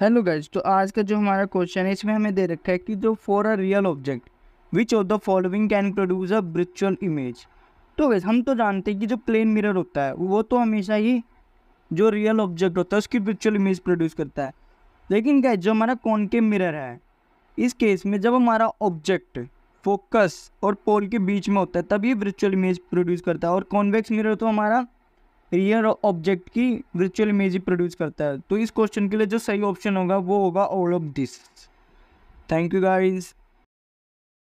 hello guys तो आज का जो हमारा क्वेश्चन है इसमें हमें दे रखा है कि जो for a real object which of the following can produce a virtual image तो वैसे हम तो जानते हैं कि जो प्लेन मिरर होता है वो तो हमेशा ही जो रियल ऑब्जेक्ट होता है उसकी वर्चुअल इमेज प्रोड्यूस करता है लेकिन गाइज जो हमारा के मिरर है इस केस में जब हमारा ऑब्जेक्ट फोकस और पोल के बीच में होता है तब ये वर्चुअल इमेज प्रोड्यूस करता है और कॉन्वेक्स मिरर तो हमारा रियर ऑब्जेक्ट की वर्चुअल इमेज ही प्रोड्यूस करता है तो इस क्वेश्चन के लिए जो सही ऑप्शन होगा वो होगा all of this thank you guys